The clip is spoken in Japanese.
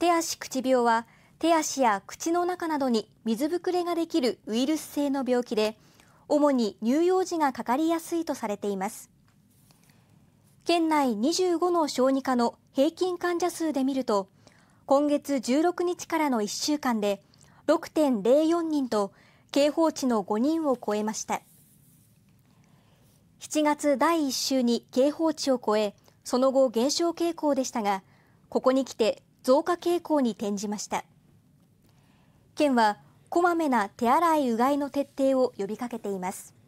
手足口病は手足や口の中などに水ぶくれができるウイルス性の病気で主に乳幼児がかかりやすいとされています県内25の小児科の平均患者数で見ると今月16日からの1週間で6.04人と警報値の5人を超えました7月第1週に警報値を超えその後減少傾向でしたがここに来て増加傾向に転じました県はこまめな手洗いうがいの徹底を呼びかけています